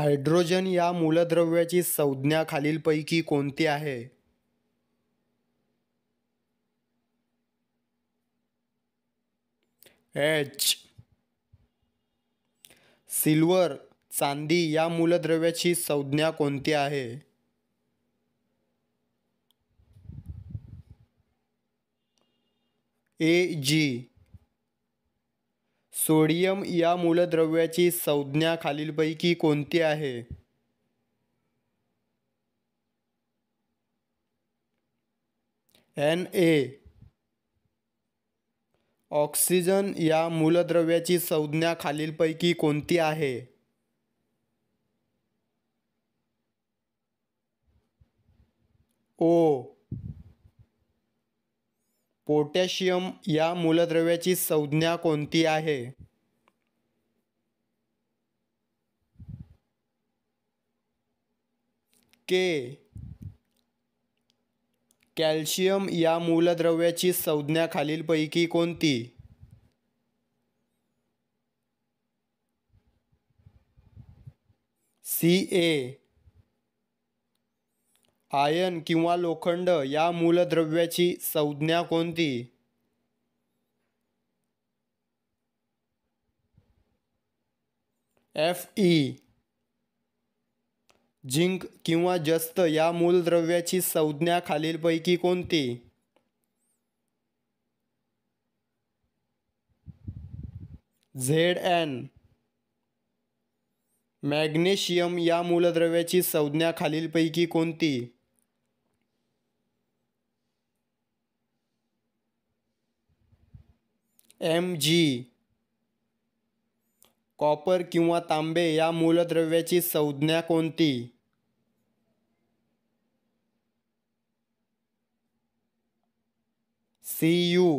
Hydrogen या मूलद्रव्याची संज्ञा खालीलपैकी कोणती आहे एच सिल्वर चांदी या मूलद्रव्याची संज्ञा कोणती आहे ए जी सोडियम या मूलद्रव्याची संज्ञा खालीलपैकी कोणती आहे? Na ऑक्सिजन या मूलद्रव्याची संज्ञा खालीलपैकी कोणती आहे? ओ पोटॅशियम या मूलद्रव्याची संज्ञा कोणती आहे के कॅल्शियम या मूलद्रव्याची संज्ञा खालीलपैकी कोणती सी ए आयन किंवा लोखंड या मूलद्रव्याची संज्ञा कोणती एफ ई e. झिंक किंवा जस्त या मूलद्रव्याची संज्ञा खालीलपैकी कोणती झेड एन मॅग्नेशियम या मूलद्रव्याची संज्ञा खालीलपैकी कोणती एम जी कॉपर किंवा तांबे या मूलद्रव्याची संज्ञा कोणती सी यू